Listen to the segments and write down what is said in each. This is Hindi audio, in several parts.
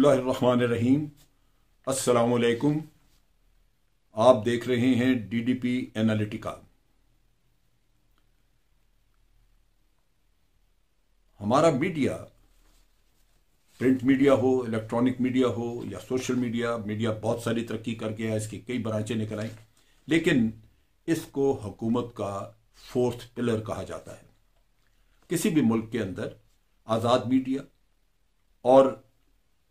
बसमीम असलकुम आप देख रहे हैं डी डी पी एनालिटिका हमारा मीडिया प्रिंट मीडिया हो इलेक्ट्रॉनिक मीडिया हो या सोशल मीडिया मीडिया बहुत सारी तरक्की कर गया इसकी कई ब्रांचें निकल आई लेकिन इसको हुकूमत का फोर्थ पिलर कहा जाता है किसी भी मुल्क के अंदर आज़ाद मीडिया और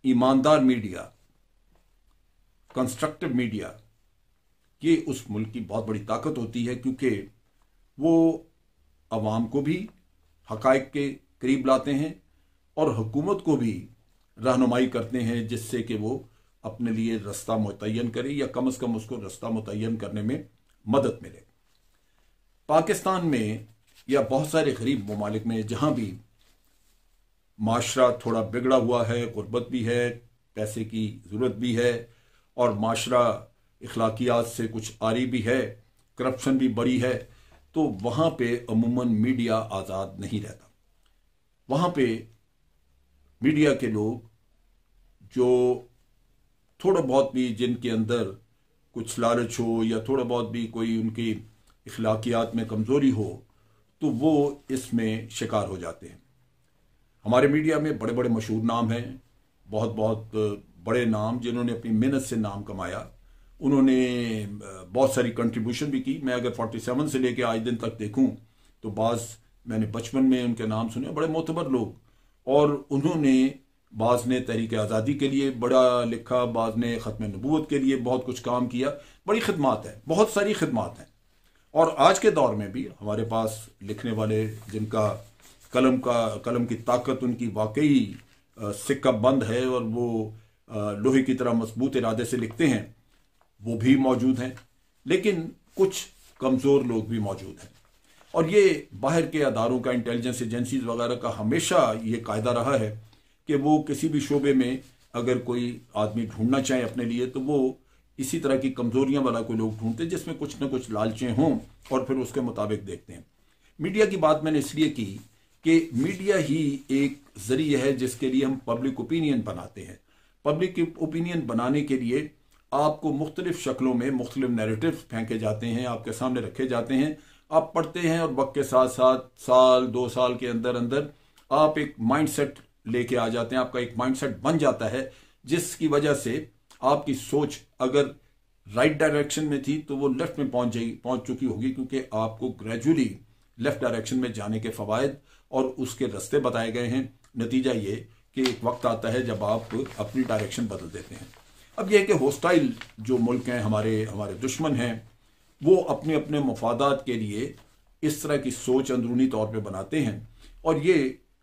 ईमानदार मीडिया कंस्ट्रक्टिव मीडिया ये उस मुल्क की बहुत बड़ी ताकत होती है क्योंकि वो आवाम को भी हकाइक के करीब लाते हैं और हुकूमत को भी रहनुमाई करते हैं जिससे कि वो अपने लिए रास्ता मुतन करे या कम अज़ कम उसको रास्ता मुतन करने में मदद मिले पाकिस्तान में या बहुत सारे गरीब ममालिक में जहाँ भी माशरा थोड़ा बिगड़ा हुआ है गुर्बत भी है पैसे की ज़रूरत भी है और माशरा अखलाकियात से कुछ आरी भी है करप्शन भी बड़ी है तो वहाँ पे अमूमन मीडिया आज़ाद नहीं रहता वहाँ पे मीडिया के लोग जो थोड़ा बहुत भी जिनके अंदर कुछ लालच हो या थोड़ा बहुत भी कोई उनकी अखलाकियात में कमज़ोरी हो तो वो इसमें शिकार हो जाते हैं हमारे मीडिया में बड़े बड़े मशहूर नाम हैं बहुत बहुत बड़े नाम जिन्होंने अपनी मेहनत से नाम कमाया उन्होंने बहुत सारी कंट्रीब्यूशन भी की मैं अगर 47 सेवन से लेकर आज दिन तक देखूं तो बाज़ मैंने बचपन में उनके नाम सुने बड़े मोतबर लोग और उन्होंने बाज़ ने तहरीक आज़ादी के लिए बड़ा लिखा बाज़ ने ख़त्म नबूत के लिए बहुत कुछ काम किया बड़ी खदमात है बहुत सारी खदमात हैं और आज के दौर में भी हमारे पास लिखने वाले जिनका कलम का कलम की ताकत उनकी वाकई सिक्का बंद है और वो लोहे की तरह मजबूत इरादे से लिखते हैं वो भी मौजूद हैं लेकिन कुछ कमज़ोर लोग भी मौजूद हैं और ये बाहर के अदारों का इंटेलिजेंस एजेंसीज वगैरह का हमेशा ये कायदा रहा है कि वो किसी भी शोबे में अगर कोई आदमी ढूंढना चाहे अपने लिए तो वो इसी तरह की कमज़ोरियाँ वाला कोई लोग ढूंढते जिसमें कुछ ना कुछ लालचें हों और फिर उसके मुताबिक देखते हैं मीडिया की बात मैंने इसलिए की कि मीडिया ही एक जरिए है जिसके लिए हम पब्लिक ओपिनियन बनाते हैं पब्लिक ओपिनियन बनाने के लिए आपको मुख्तलिफ शक्लों में मुख्तलिफ नैरेटिव फेंके जाते हैं आपके सामने रखे जाते हैं आप पढ़ते हैं और वक्त के साथ साथ साल दो साल के अंदर अंदर आप एक माइंड सेट लेके आ जाते हैं आपका एक माइंड सेट बन जाता है जिसकी वजह से आपकी सोच अगर राइट डायरेक्शन में थी तो वो लेफ्ट में पहुंच जाएगी पहुंच चुकी होगी क्योंकि आपको ग्रेजुअली लेफ्ट डायरेक्शन में जाने के फ़वाद और उसके रास्ते बताए गए हैं नतीजा ये कि एक वक्त आता है जब आप अपनी डायरेक्शन बदल देते हैं अब यह है कि होस्टाइल जो मुल्क हैं हमारे हमारे दुश्मन हैं वो अपने अपने मफादात के लिए इस तरह की सोच अंदरूनी तौर पर बनाते हैं और ये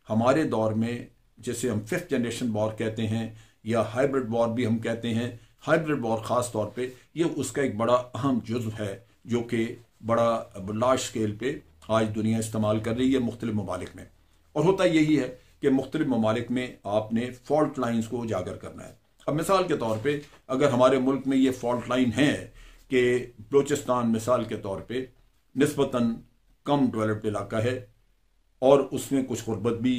हमारे दौर में जैसे हम फिफ्थ जनरेशन वॉर कहते हैं या हाइब्रिड वॉर भी हम कहते हैं हाइब्रिड वॉर ख़ास तौर पे ये उसका एक बड़ा अहम जुज्व है जो कि बड़ा लार्ज स्केल पे आज दुनिया इस्तेमाल कर रही है मुख्तलिफ ममालिक में और होता यही है कि मुख्तलि ममालिक में आपने फॉल्ट लाइन्स को उजागर करना है अब मिसाल के तौर पर अगर हमारे मुल्क में ये फॉल्ट लाइन है कि बलोचिस्तान मिसाल के तौर पर नस्बता कम डेवलप्ड इलाका है और उसमें कुछ गुर्बत भी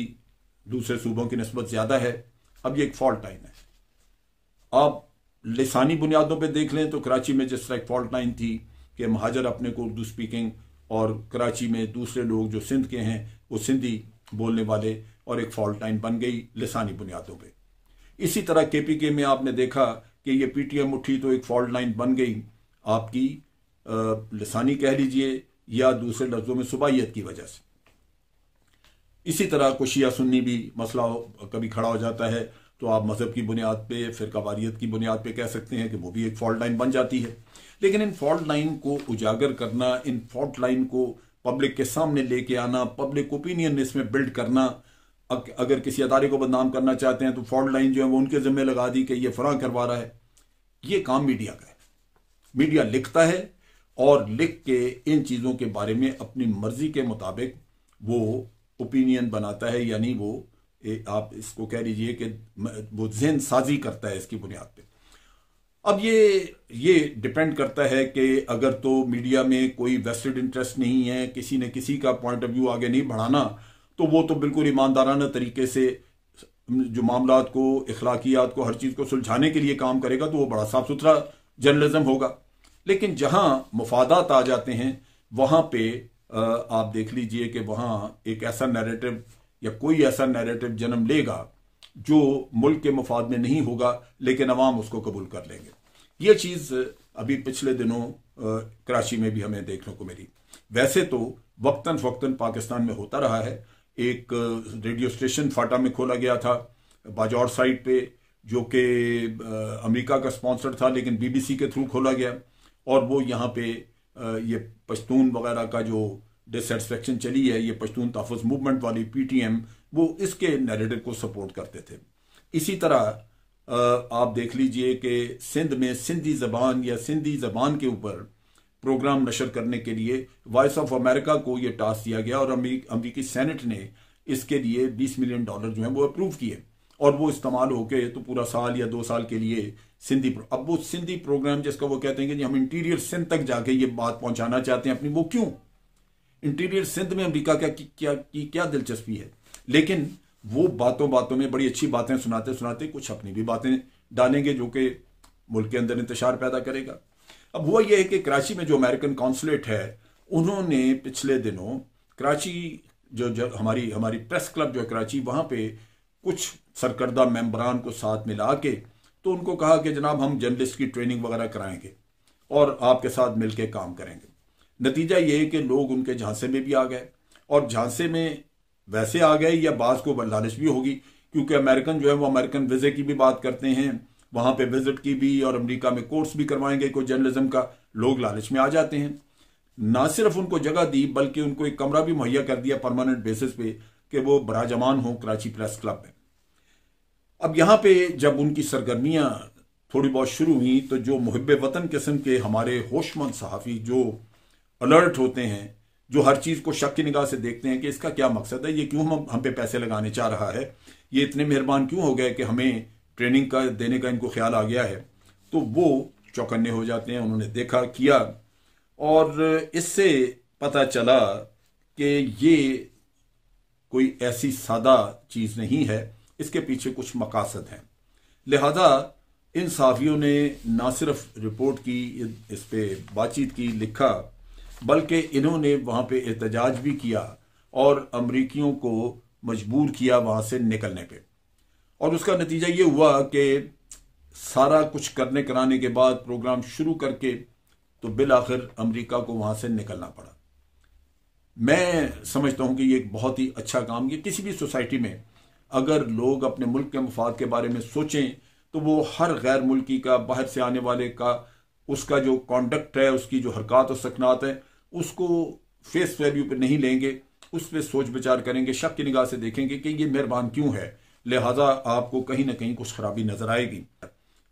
दूसरे सूबों की नस्बत ज़्यादा है अब ये एक फॉल्ट लाइन है आप लसानी बुनियादों पर देख लें तो कराची में जिस तरह एक फॉल्ट लाइन थी कि महाजर अपने को उर्दू स्पीकिंग और कराची में दूसरे लोग जो सिंध के हैं वो सिंधी बोलने वाले और एक फॉल्ट लाइन बन गई लसानी बुनियादों पर इसी तरह के पी के में आपने देखा कि ये पी टी एम उठी तो एक फॉल्ट लाइन बन गई आपकी लसानी कह लीजिए या दूसरे लफ्ज़ों में सुबाइत की वजह से इसी तरह कुशिया सुन्नी भी मसला कभी खड़ा हो जाता है तो आप मज़हब की बुनियाद पर फिर वारियत की बुनियाद पर कह सकते हैं कि वो भी एक फॉल्ट लाइन बन जाती है लेकिन इन फॉल्ट लाइन को उजागर करना इन फॉल्ट लाइन को पब्लिक के सामने लेके आना पब्लिक ओपिनियन इसमें बिल्ड करना अगर किसी अदारे को बदनाम करना चाहते हैं तो फॉल्ट लाइन जो है वो उनके जिम्मे लगा दी कि ये फरा करवा रहा है ये काम मीडिया का है मीडिया लिखता है और लिख के इन चीज़ों के बारे में अपनी मर्जी के मुताबिक वो ओपिनियन बनाता है यानी वो ए, आप इसको कह लीजिए कि वो जहन साजी करता है इसकी बुनियाद पर अब ये ये डिपेंड करता है कि अगर तो मीडिया में कोई वेस्टेड इंटरेस्ट नहीं है किसी ने किसी का पॉइंट ऑफ व्यू आगे नहीं बढ़ाना तो वो तो बिल्कुल ईमानदाराना तरीके से जो मामला को अखलाकियात को हर चीज़ को सुलझाने के लिए काम करेगा तो वो बड़ा साफ सुथरा जर्नलिज्म होगा लेकिन जहाँ मफादात आ जाते हैं वहाँ पे आप देख लीजिए कि वहाँ एक ऐसा नैरेटिव या कोई ऐसा नैरेटिव जन्म लेगा जो मुल्क के मफाद में नहीं होगा लेकिन अवाम उसको कबूल कर लेंगे ये चीज़ अभी पिछले दिनों कराची में भी हमें देखने को मिली वैसे तो वक्ता फ़क्ता पाकिस्तान में होता रहा है एक रेडियो स्टेशन फाटा में खोला गया था बाजौर साइड पे जो कि अमेरिका का स्पॉन्सर था लेकिन बीबीसी के थ्रू खोला गया और वो यहाँ पे ये पश्तून वगैरह का जो डिसटिस्फेक्शन चली है ये पश्तून तहफ़ मूवमेंट वाली पी टी एम वो इसके नेरेटिव को सपोर्ट करते थे इसी तरह आप देख लीजिए कि सिंध में सिंधी ज़बान या सिंधी ज़बान के ऊपर प्रोग्राम नशर करने के लिए वॉइस ऑफ अमेरिका को ये टास्क दिया गया और अमरीकी सेनेट ने इसके लिए बीस मिलियन डॉलर जो है वो अप्रूव किए और वो इस्तेमाल होके तो पूरा साल या दो साल के लिए सिंधी अब वो सिंधी प्रोग्राम जिसका वो कहते हैं कि हम इंटीरियर सिंध तक जाके ये बात पहुंचाना चाहते हैं अपनी वो क्यों इंटीरियर सिंध में अमरीका क्या की क्या की क्या दिलचस्पी है लेकिन वो बातों बातों में बड़ी अच्छी बातें सुनाते सुनाते कुछ अपनी भी बातें डालेंगे जो कि मुल्क के अंदर इंतजार पैदा करेगा अब हुआ यह है कि कराची में जो अमेरिकन कॉन्सुलेट है उन्होंने पिछले दिनों कराची जो जब हमारी हमारी प्रेस क्लब जो है कराची वहाँ पे कुछ सरकर्दा मेम्बरान को साथ मिला के तो उनको कहा कि जनाब हम जर्नलिस्ट की ट्रेनिंग वगैरह कराएंगे और आपके साथ मिलके काम करेंगे नतीजा ये है कि लोग उनके झांसे में भी आ गए और झांसे में वैसे आ गए या बाज को बदलानिश भी होगी क्योंकि अमेरिकन जो है वो अमेरिकन वीज़े की भी बात करते हैं वहाँ पे विजिट की भी और अमेरिका में कोर्स भी करवाएंगे कोई जर्नलिज्म का लोग लालच में आ जाते हैं ना सिर्फ उनको जगह दी बल्कि उनको एक कमरा भी मुहैया कर दिया परमानेंट बेसिस पे कि वो बराजमान हो कराची प्रेस क्लब में अब यहाँ पे जब उनकी सरगर्मियाँ थोड़ी बहुत शुरू हुई तो जो मुहब वतन किस्म के हमारे होशमंद सहाफ़ी जो अलर्ट होते हैं जो हर चीज़ को शक की निगाह से देखते हैं कि इसका क्या मकसद है ये क्यों हम हम पे पैसे लगाने चाह रहा है ये इतने मेहरबान क्यों हो गए कि हमें ट्रेनिंग का देने का इनको ख्याल आ गया है तो वो चौकन्ने हो जाते हैं उन्होंने देखा किया और इससे पता चला कि ये कोई ऐसी सादा चीज़ नहीं है इसके पीछे कुछ मकासद हैं लिहाजा इन साफियों ने ना सिर्फ रिपोर्ट की इस पर बातचीत की लिखा बल्कि इन्होंने वहाँ पे एहतजाज भी किया और अमरीकियों को मजबूर किया वहाँ से निकलने पे और उसका नतीजा ये हुआ कि सारा कुछ करने कराने के बाद प्रोग्राम शुरू करके तो बिल आखिर अमरीका को वहाँ से निकलना पड़ा मैं समझता हूँ कि ये एक बहुत ही अच्छा काम ये किसी भी सोसाइटी में अगर लोग अपने मुल्क के मफाद के बारे में सोचें तो वो हर गैर मुल्की का बाहर से आने वाले का उसका जो कॉन्डक्ट है उसकी जो हरकत और सकनात है उसको फेस वैल्यू पर नहीं लेंगे उस पर सोच विचार करेंगे शक की निगाह से देखेंगे कि ये मेहरबान क्यों है लिहाजा आपको कहीं ना कहीं कुछ खराबी नजर आएगी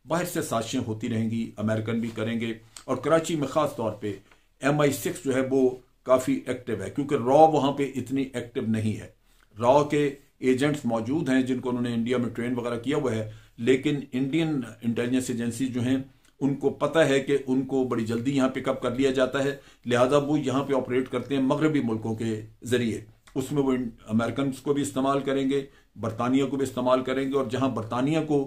बाहर से साजिशें होती रहेंगी अमेरिकन भी करेंगे और कराची में ख़ास तौर पे एम आई सिक्स जो है वो काफ़ी एक्टिव है क्योंकि रॉ वहाँ पे इतनी एक्टिव नहीं है रॉ के एजेंट्स मौजूद हैं जिनको उन्होंने इंडिया में ट्रेन वगैरह किया हुआ है लेकिन इंडियन इंटेलिजेंस एजेंसी जो हैं उनको पता है कि उनको बड़ी जल्दी यहाँ पिकअप कर लिया जाता है लिहाजा वो यहाँ पे ऑपरेट करते हैं मगरबी मुल्कों के ज़रिए उसमें वो अमेरिकन को भी इस्तेमाल करेंगे बरतानिया को भी इस्तेमाल करेंगे और जहाँ बरतानिया को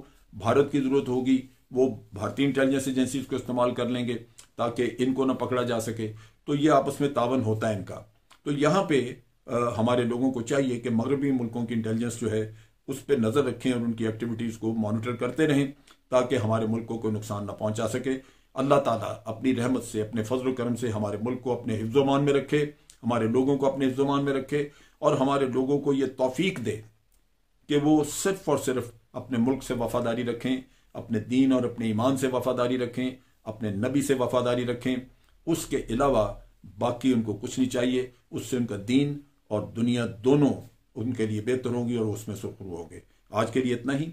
भारत की ज़रूरत होगी वो भारतीय इंटेलिजेंस एजेंसी को इस्तेमाल कर लेंगे ताकि इनको ना पकड़ा जा सके तो ये आपस में तावन होता है इनका तो यहाँ पे आ, हमारे लोगों को चाहिए कि मगरबी मुल्कों की इंटेलिजेंस जो है उस पर नज़र रखें और उनकी एक्टिविटीज़ को मॉनिटर करते रहें ताकि हमारे मुल्क को कोई नुकसान ना पहुंचा सके अल्लाह ताला अपनी रहमत से अपने फजल करम से हमारे मुल्क को अपने हिफ्जमान में रखे हमारे लोगों को अपने हिफ्जमान में रखे और हमारे लोगों को ये तोफीक दे कि वो सिर्फ और सिर्फ अपने मुल्क से वफादारी रखें अपने दीन और अपने ईमान से वफादारी रखें अपने नबी से वफादारी रखें उसके अलावा बाकी उनको कुछ नहीं चाहिए उससे उनका दीन और दुनिया दोनों उनके लिए बेहतर होंगी और उसमें सुखरू होंगे आज के लिए इतना ही